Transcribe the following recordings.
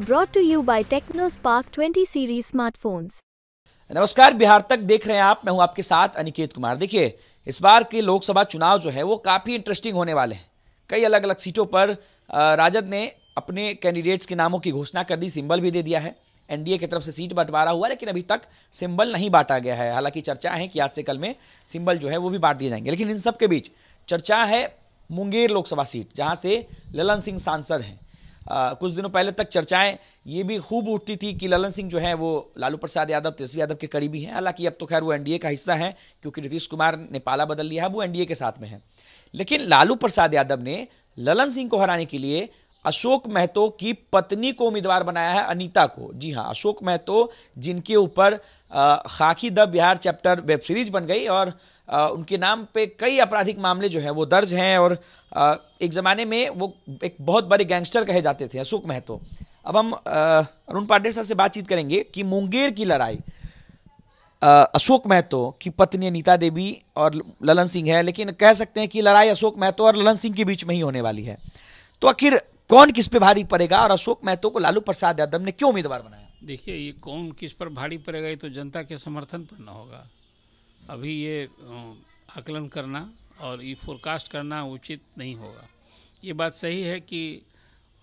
Broad to you by Tecno Spark twenty series smartphones नमस्कार बिहार तक देख रहे हैं आप मैं हूं आपके साथ अनिकेत कुमार देखिए इस बार के लोकसभा चुनाव जो है वो काफी इंटरेस्टिंग होने वाले हैं कई अलग अलग सीटों पर राजद ने अपने कैंडिडेट्स के नामों की घोषणा कर दी सिंबल भी दे दिया है एनडीए की तरफ से सीट बंटवारा हुआ लेकिन अभी तक सिंबल नहीं बांटा गया है हालांकि चर्चा है कि आज से कल में सिंबल जो है वो भी बांट दिए जाएंगे लेकिन इन सब के बीच चर्चा है मुंगेर लोकसभा सीट जहां से ललन सिंह सांसद हैं आ, कुछ दिनों पहले तक चर्चाएं ये भी खूब उठती थी कि ललन सिंह जो है वो लालू प्रसाद यादव तेजस्वी यादव के करीबी हैं हालांकि अब तो खैर वो एनडीए का हिस्सा है क्योंकि नीतीश कुमार ने पाला बदल लिया है वो एनडीए के साथ में है लेकिन लालू प्रसाद यादव ने ललन सिंह को हराने के लिए अशोक महतो की पत्नी को उम्मीदवार बनाया है अनीता को जी हाँ अशोक महतो जिनके ऊपर Khakee the Bihar chapter web series बन गई और आ, उनके नाम पे कई आपराधिक मामले जो हैं वो दर्ज हैं और आ, एक ज़माने में वो एक बहुत बड़े गैंगस्टर कहे जाते थे अशोक महतो अब हम अरुण पांडे सर से बातचीत करेंगे कि मुंगेर की लड़ाई अशोक महतो की पत्नी अनिता देवी और ललन सिंह है लेकिन कह सकते हैं कि लड़ाई अशोक महतो और ललन सिंह के बीच में ही होने वाली है तो आखिर कौन किस पे भारी पड़ेगा और अशोक महतो को लालू प्रसाद यादव ने क्यों उम्मीदवार बनाया देखिए ये कौन किस पर भारी पड़ेगा ये तो जनता के समर्थन पर ना होगा अभी ये आकलन करना और ये फोरकास्ट करना उचित नहीं होगा ये बात सही है कि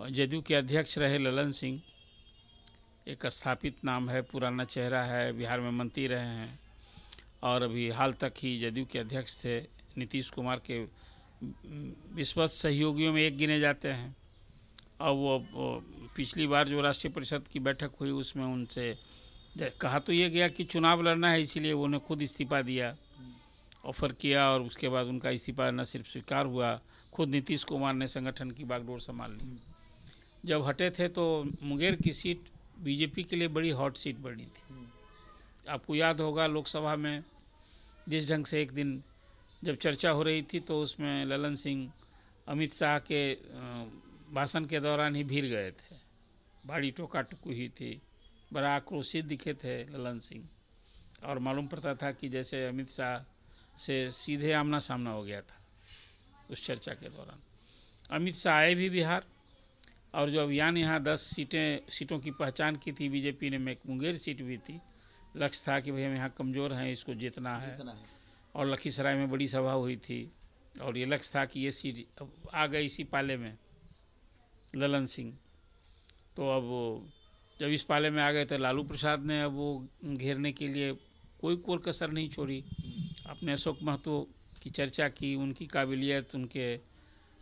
जदयू के अध्यक्ष रहे ललन सिंह एक स्थापित नाम है पुराना चेहरा है बिहार में मंत्री रहे हैं और अभी हाल तक ही जदयू के अध्यक्ष थे नीतीश कुमार के विश्वस्त सहयोगियों में एक गिने जाते हैं और वो पिछली बार जो राष्ट्रीय परिषद की बैठक हुई उसमें उनसे कहा तो ये गया कि चुनाव लड़ना है इसीलिए उन्हें खुद इस्तीफा दिया ऑफर किया और उसके बाद उनका इस्तीफा न सिर्फ स्वीकार हुआ खुद नीतीश कुमार ने संगठन की बागडोर संभाल ली जब हटे थे तो मुंगेर की सीट बीजेपी के लिए बड़ी हॉट सीट बनी थी आपको याद होगा लोकसभा में जिस ढंग से एक दिन जब चर्चा हो रही थी तो उसमें ललन सिंह अमित शाह के भाषण के दौरान ही भीड़ गए थे भारी टोका टुकू हुई थी बड़ा आक्रोशित दिखे थे ललन सिंह और मालूम पड़ता था कि जैसे अमित शाह से सीधे आमना सामना हो गया था उस चर्चा के दौरान अमित शाह आए भी बिहार और जो अभियान यहाँ दस सीटें सीटों की पहचान की थी बीजेपी ने मेक मुंगेर सीट भी थी लक्ष्य था कि भाई हम यहाँ कमज़ोर हैं इसको जीतना है, जीतना है। और लखीसराय में बड़ी सभा हुई थी और ये लक्ष्य था कि ये सीट आ गई इसी पाले में ललन सिंह तो अब जब इस पाले में आ गए तो लालू प्रसाद ने अब वो घेरने के लिए कोई कोर कसर नहीं छोड़ी आपने अशोक महतो की चर्चा की उनकी काबिलियत उनके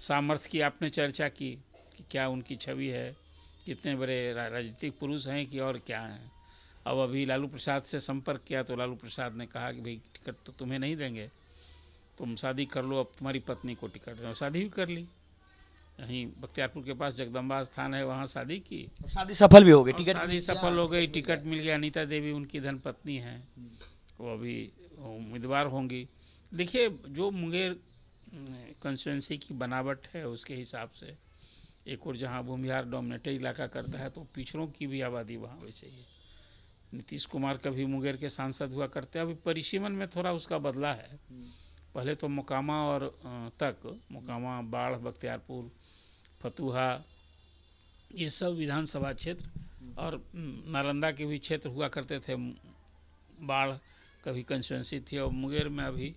सामर्थ्य की आपने चर्चा की कि क्या उनकी छवि है कितने बड़े राजनीतिक पुरुष हैं कि और क्या हैं अब अभी लालू प्रसाद से संपर्क किया तो लालू प्रसाद ने कहा कि भाई टिकट तो तुम्हें नहीं देंगे तुम शादी कर लो अब तुम्हारी पत्नी को टिकट दें शादी भी कर ली यहीं बख्तियारपुर के पास जगदम्बा स्थान है वहाँ शादी की शादी सफल भी हो गई टिकट शादी सफल हो गई टिकट मिल गया अनिता देवी उनकी धनपत्नी है वो अभी उम्मीदवार होंगी देखिए जो मुंगेर कंस्टिटेंसी की बनावट है उसके हिसाब से एक और जहाँ भूमिहार डोमिनेटेड इलाका करता है तो पिछड़ों की भी आबादी वहाँ वैसे ही नीतीश कुमार कभी मुंगेर के सांसद हुआ करते हैं अभी परिसीमन में थोड़ा उसका बदला है पहले तो मोकामा और तक मोकामा बाढ़ बख्तियारपुर फतुहा ये सब विधानसभा क्षेत्र और नालंदा के भी क्षेत्र हुआ करते थे बाढ़ कभी कंस्टिटेंसी थी और मुंगेर में अभी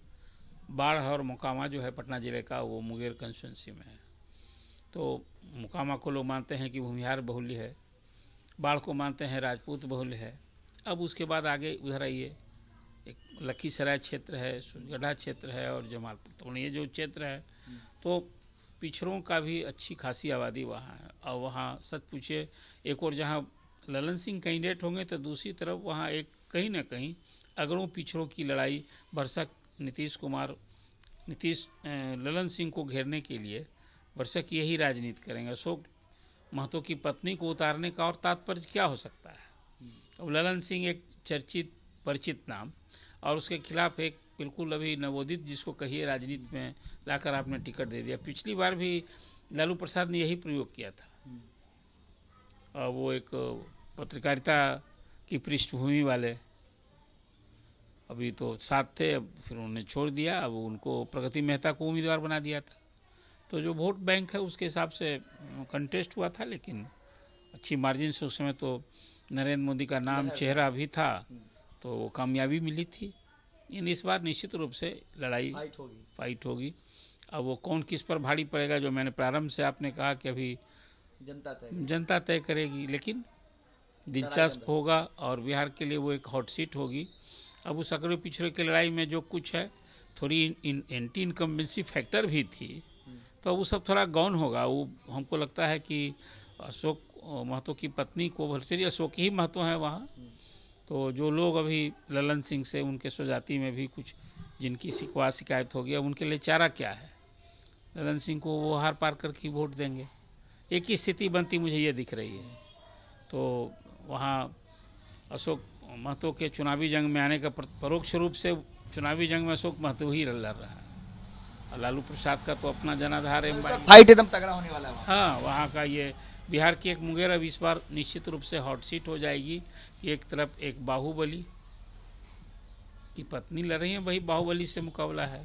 बाढ़ और मुकामा जो है पटना ज़िले का वो मुंगेर कंस्टिटेंसी में है तो मुकामा को लोग मानते हैं कि भूमिहार बहुल्य है बाढ़ को मानते हैं राजपूत बहुल्य है अब उसके बाद आगे उधर आइए एक लखीसराय क्षेत्र है सुजगढ़ा क्षेत्र है और जमालपुर तो ये जो क्षेत्र है तो पिछड़ों का भी अच्छी खासी आबादी वहाँ है और वहाँ सच पूछिए एक और जहाँ ललन सिंह कैंडिडेट होंगे तो दूसरी तरफ वहाँ एक कहीं ना कहीं अगरों पिछड़ों की लड़ाई भरसक नीतीश कुमार नीतीश ललन सिंह को घेरने के लिए भरसक यही राजनीति करेंगे अशोक महतो की पत्नी को उतारने का और तात्पर्य क्या हो सकता है अब ललन सिंह एक चर्चित परिचित नाम और उसके खिलाफ एक बिल्कुल अभी नवोदित जिसको कहिए राजनीति में लाकर आपने टिकट दे दिया पिछली बार भी लालू प्रसाद ने यही प्रयोग किया था और वो एक पत्रकारिता की पृष्ठभूमि वाले अभी तो साथ थे अब फिर उन्होंने छोड़ दिया अब उनको प्रगति मेहता को उम्मीदवार बना दिया था तो जो वोट बैंक है उसके हिसाब से कंटेस्ट हुआ था लेकिन अच्छी मार्जिन से उस समय तो नरेंद्र मोदी का नाम चेहरा भी था हम्म। तो वो कामयाबी मिली थी इन इस बार निश्चित रूप से लड़ाई फाइट होगी अब वो कौन किस पर भारी पड़ेगा जो मैंने प्रारंभ से आपने कहा कि अभी जनता तय जनता तय करेगी लेकिन दिलचस्प होगा और बिहार के लिए वो एक हॉट सीट होगी अब उस अकड़े पिछड़े की लड़ाई में जो कुछ है थोड़ी इन, एंटी इनकम्बेंसी फैक्टर भी थी हम्म। तो वो सब थोड़ा गौन होगा वो हमको लगता है कि अशोक महतो की पत्नी को भरचरी अशोक ही महतो है वहाँ हम्म। तो जो लोग अभी ललन सिंह से उनके स्वजाति में भी कुछ जिनकी शिकवा शिकायत होगी अब उनके लिए चारा क्या है ललन सिंह को वो हार पार करके वोट देंगे एक ही स्थिति बनती मुझे ये दिख रही है तो वहाँ अशोक महतो के चुनावी जंग में आने का परोक्ष रूप से चुनावी जंग में अशोक महतो ही लड़ रहा है और लालू प्रसाद का तो अपना जनाधार है फाइट एकदम तगड़ा होने वाला है हाँ वहाँ का ये बिहार की एक मुंगेर अब इस बार निश्चित रूप से हॉट सीट हो जाएगी कि एक तरफ एक बाहुबली की पत्नी लड़ रही है वही बाहुबली से मुकाबला है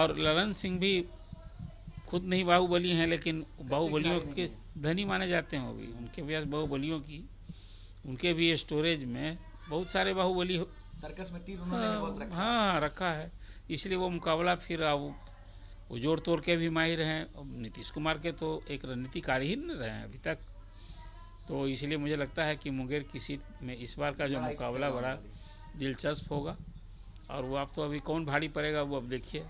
और ललन सिंह भी खुद नहीं बाहुबली हैं लेकिन बाहुबलियों के धनी माने जाते हैं वो भी उनके भी बाहुबलियों की उनके भी स्टोरेज में बहुत सारे बाहुबली हाँ, हाँ रखा है इसलिए वो मुकाबला फिर अब वो जोड़ तोड़ के भी माहिर हैं नीतीश कुमार के तो एक रणनीतिकार ही नहीं रहे हैं अभी तक तो इसलिए मुझे लगता है कि मुंगेर की सीट में इस बार का जो मुकाबला बड़ा दिलचस्प होगा और वो आप तो अभी कौन भारी पड़ेगा वो अब देखिए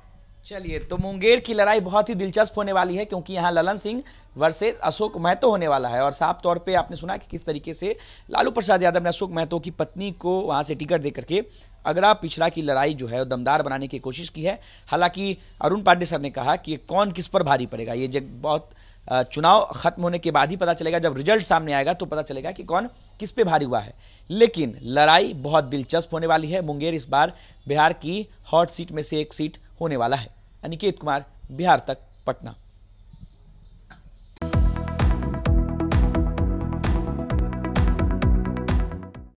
चलिए तो मुंगेर की लड़ाई बहुत ही दिलचस्प होने वाली है क्योंकि यहाँ ललन सिंह वर्सेज अशोक महतो होने वाला है और साफ तौर पे आपने सुना कि किस तरीके से लालू प्रसाद यादव ने अशोक महतो की पत्नी को वहाँ से टिकट दे करके अगरा पिछड़ा की लड़ाई जो है दमदार बनाने की कोशिश की है हालांकि अरुण पांडे सर ने कहा कि कौन किस पर भारी पड़ेगा ये जब बहुत चुनाव खत्म होने के बाद ही पता चलेगा जब रिजल्ट सामने आएगा तो पता चलेगा कि कौन किस पे भारी हुआ है लेकिन लड़ाई बहुत दिलचस्प होने वाली है मुंगेर इस बार बिहार की हॉट सीट में से एक सीट होने वाला है अनिकेत कुमार बिहार तक पटना